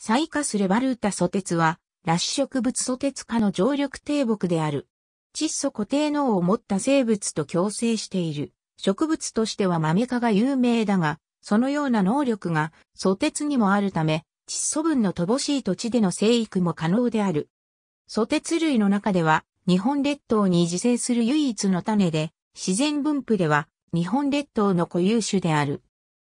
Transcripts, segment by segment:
最下するバルータテ鉄は、ラッシュ植物テ鉄科の常緑低木である。窒素固定能を持った生物と共生している。植物としては豆科が有名だが、そのような能力がテ鉄にもあるため、窒素分の乏しい土地での生育も可能である。テ鉄類の中では、日本列島に自生する唯一の種で、自然分布では、日本列島の固有種である。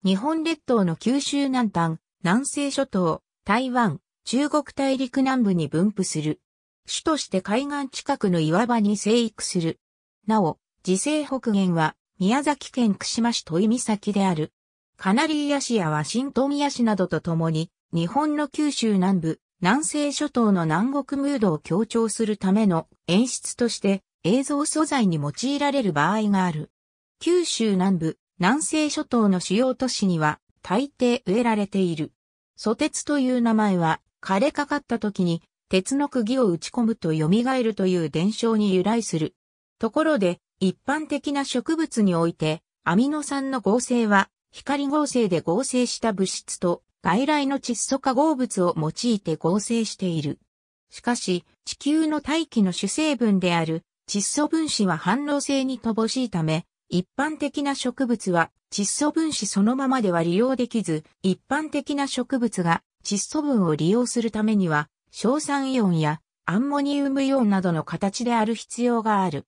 日本列島の九州南端、南西諸島、台湾、中国大陸南部に分布する。主として海岸近くの岩場に生育する。なお、自生北限は宮崎県串間市戸井岬である。カナリーヤシやワシントンヤシなどとともに、日本の九州南部、南西諸島の南国ムードを強調するための演出として映像素材に用いられる場合がある。九州南部、南西諸島の主要都市には大抵植えられている。蘇鉄という名前は、枯れかかった時に、鉄の釘を打ち込むと蘇るという伝承に由来する。ところで、一般的な植物において、アミノ酸の合成は、光合成で合成した物質と、外来の窒素化合物を用いて合成している。しかし、地球の大気の主成分である窒素分子は反応性に乏しいため、一般的な植物は窒素分子そのままでは利用できず、一般的な植物が窒素分を利用するためには、硝酸イオンやアンモニウムイオンなどの形である必要がある。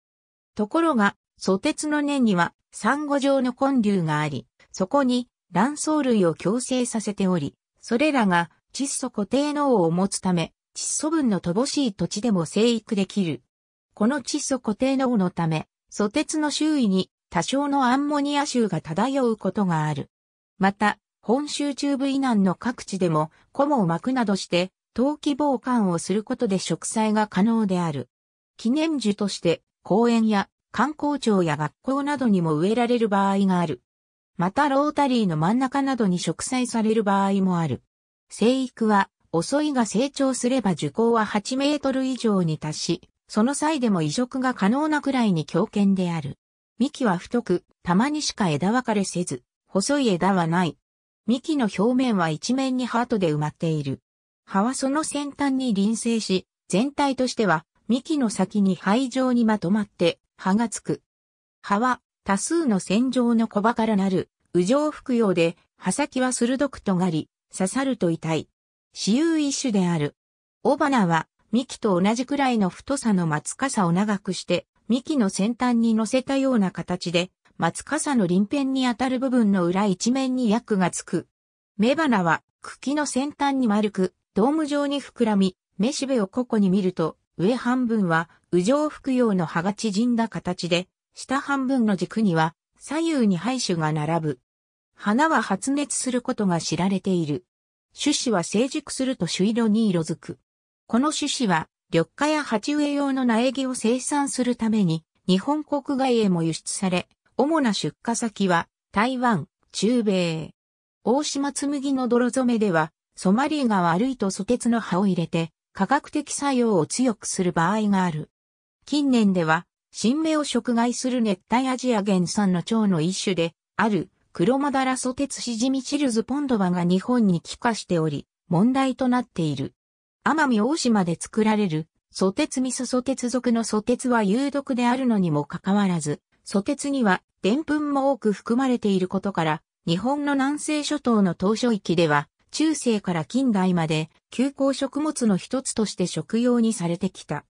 ところが、素鉄の根には、産後状の根粒があり、そこに卵巣類を共生させており、それらが窒素固定能を持つため、窒素分の乏しい土地でも生育できる。この窒素固定能のため、素鉄の周囲に多少のアンモニア臭が漂うことがある。また、本州中部以南の各地でも、コモを巻くなどして、陶器防寒をすることで植栽が可能である。記念樹として、公園や観光庁や学校などにも植えられる場合がある。またロータリーの真ん中などに植栽される場合もある。生育は遅いが成長すれば樹高は8メートル以上に達し、その際でも移植が可能なくらいに強権である。幹は太く、たまにしか枝分かれせず、細い枝はない。幹の表面は一面にハートで埋まっている。葉はその先端に輪生し、全体としては幹の先に灰状にまとまって葉がつく。葉は多数の線状の小葉からなる、羽状服用で、葉先は鋭く尖り、刺さると痛い。死有一種である。雄花は幹と同じくらいの太さの松笠を長くして、幹の先端に乗せたような形で、松笠の輪辺に当たる部分の裏一面に薬がつく。雌花は茎の先端に丸く、ドーム状に膨らみ、雌しべを個々に見ると、上半分は、羽状服用の葉が縮んだ形で、下半分の軸には、左右に廃種が並ぶ。花は発熱することが知られている。種子は成熟すると朱色に色づく。この種子は、緑化や鉢植え用の苗木を生産するために、日本国外へも輸出され、主な出荷先は、台湾、中米。大島紬の泥染めでは、ソマリーが悪いと蘇鉄の葉を入れて、科学的作用を強くする場合がある。近年では、新芽を食害する熱帯アジア原産の蝶の一種で、ある、クロマダラソテツシジミチルズポンドバが日本に帰化しており、問題となっている。奄美大島で作られる、蘇鉄味噌テ鉄属のテ鉄は有毒であるのにもかかわらず、テ鉄には、でんぷんも多く含まれていることから、日本の南西諸島の島嶼域では、中世から近代まで、休耕食物の一つとして食用にされてきた。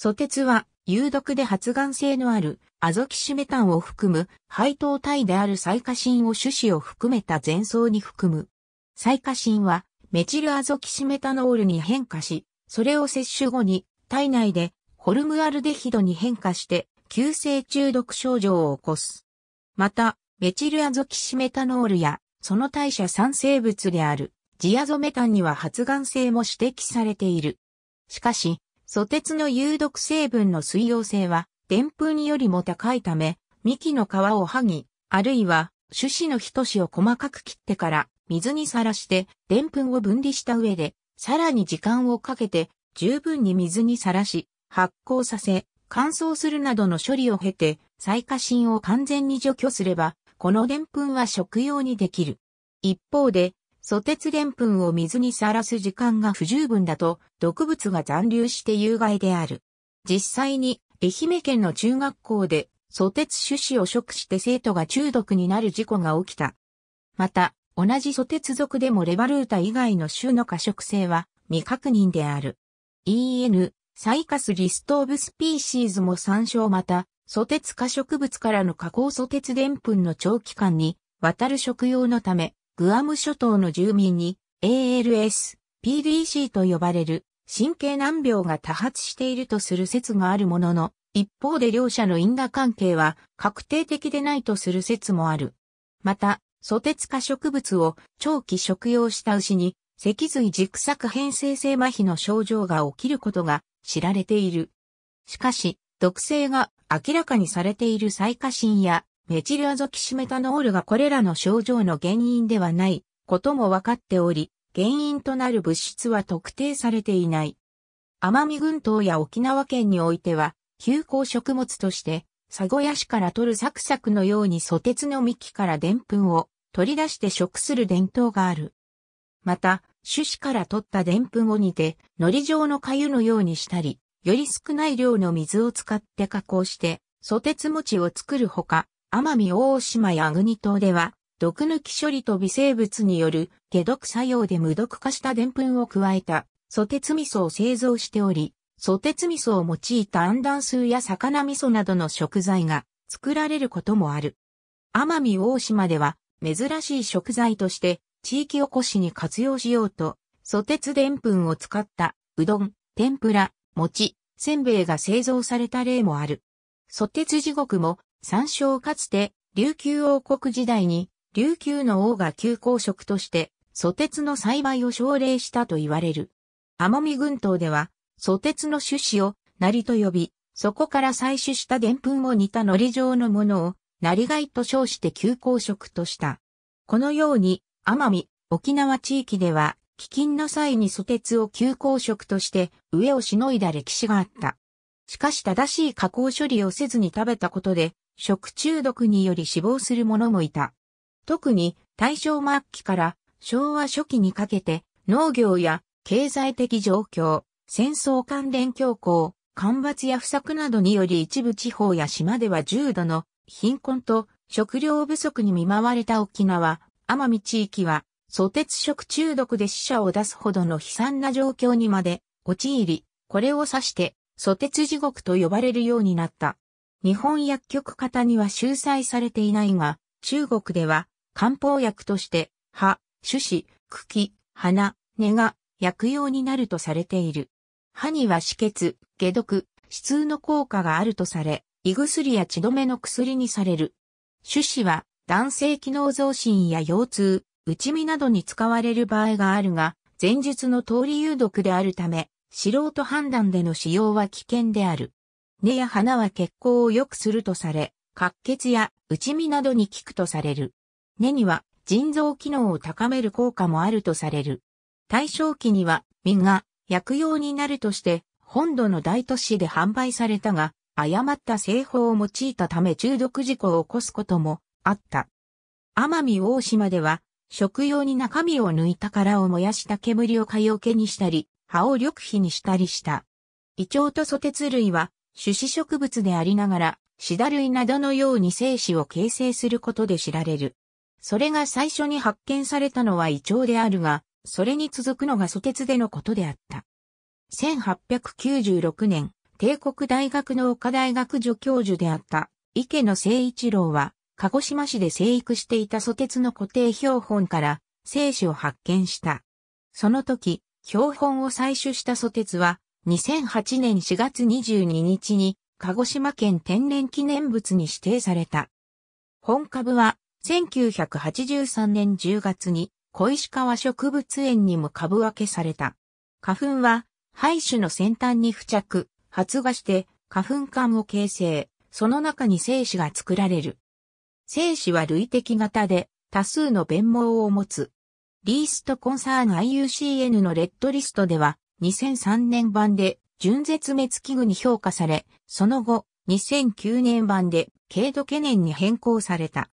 テ鉄は、有毒で発がん性のある、アゾキシメタンを含む、配当体であるサイカシンを種子を含めた前奏に含む。サイカシンは、メチルアゾキシメタノールに変化し、それを摂取後に体内でホルムアルデヒドに変化して急性中毒症状を起こす。また、メチルアゾキシメタノールやその代謝産生物であるジアゾメタンには発がん性も指摘されている。しかし、素鉄の有毒成分の水溶性は、澱粉よりも高いため、幹の皮を剥ぎ、あるいは種子の一子を細かく切ってから水にさらしてでんぷんを分離した上で、さらに時間をかけて十分に水にさらし、発酵させ、乾燥するなどの処理を経て、再化芯を完全に除去すれば、このでんぷんは食用にできる。一方で、素鉄でんぷんを水にさらす時間が不十分だと、毒物が残留して有害である。実際に、愛媛県の中学校で、素鉄種子を食して生徒が中毒になる事故が起きた。また、同じ蘇鉄属でもレバルータ以外の種の可食性は未確認である。EN、サイカスリストオブスピーシーズも参照また、蘇鉄化植物からの加工蘇鉄でんぷんの長期間に渡る食用のため、グアム諸島の住民に ALS、PDC と呼ばれる神経難病が多発しているとする説があるものの、一方で両者の因果関係は確定的でないとする説もある。また、ソテツ科植物を長期食用した牛に、脊髄軸作変性性麻痺の症状が起きることが知られている。しかし、毒性が明らかにされているサイカシンやメチルアゾキシメタノールがこれらの症状の原因ではないことも分かっており、原因となる物質は特定されていない。奄美群島や沖縄県においては、休耕食物として、サゴヤ市から取るサクサクのようにソテツの幹から澱粉を取り出して食する伝統がある。また、種子から取った澱粉を煮て、海苔状の粥のようにしたり、より少ない量の水を使って加工して、ソテツ餅を作るほか、奄美大島やグニ島では、毒抜き処理と微生物による解毒作用で無毒化した澱粉を加えたソテツ味噌を製造しており、ソテツ味噌を用いたアンダンスーや魚味噌などの食材が作られることもある。奄美大島では珍しい食材として地域おこしに活用しようと、蘇鉄でんぷんを使ったうどん、天ぷら、餅、せんべいが製造された例もある。蘇鉄地獄も山椒かつて琉球王国時代に琉球の王が旧公職として蘇鉄の栽培を奨励したと言われる。奄美群島では蘇鉄の種子をなりと呼び、そこから採取した澱粉を煮た海苔状のものをなりがいと称して休校職とした。このように、奄美、沖縄地域では、飢饉の際に蘇鉄を休校職として、飢えをしのいだ歴史があった。しかし正しい加工処理をせずに食べたことで、食中毒により死亡する者もいた。特に、大正末期から昭和初期にかけて、農業や経済的状況、戦争関連恐慌、干ばつや不作などにより一部地方や島では重度の貧困と食料不足に見舞われた沖縄、奄美地域は、蘇鉄食中毒で死者を出すほどの悲惨な状況にまで陥り、これを指して、蘇鉄地獄と呼ばれるようになった。日本薬局方には収載されていないが、中国では、漢方薬として、葉、種子、茎、花、根が薬用になるとされている。歯には止血、解毒、止痛の効果があるとされ、胃薬や血止めの薬にされる。種子は男性機能増進や腰痛、内身などに使われる場合があるが、前述の通り有毒であるため、素人判断での使用は危険である。根や花は血行を良くするとされ、滑血や内身などに効くとされる。根には腎臓機能を高める効果もあるとされる。対象期には実が薬用になるとして、本土の大都市で販売されたが、誤った製法を用いたため中毒事故を起こすこともあった。奄美大島では、食用に中身を抜いた殻を燃やした煙を蚊よけにしたり、葉を緑皮にしたりした。胃腸とソテツ類は、種子植物でありながら、シダ類などのように精子を形成することで知られる。それが最初に発見されたのは胃腸であるが、それに続くのがソテツでのことであった。1896年、帝国大学農科大学助教授であった池野聖一郎は、鹿児島市で生育していた蘇鉄の固定標本から精子を発見した。その時、標本を採取した蘇鉄は、2008年4月22日に、鹿児島県天然記念物に指定された。本株は、1983年10月に、小石川植物園にも株分けされた。花粉は、廃種の先端に付着、発芽して花粉管を形成、その中に精子が作られる。精子は類的型で多数の弁毛を持つ。リーストコンサーン IUCN のレッドリストでは2003年版で純絶滅危惧に評価され、その後2009年版で軽度懸念に変更された。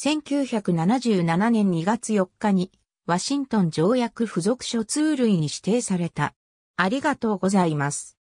1977年2月4日にワシントン条約付属書通類に指定された。ありがとうございます。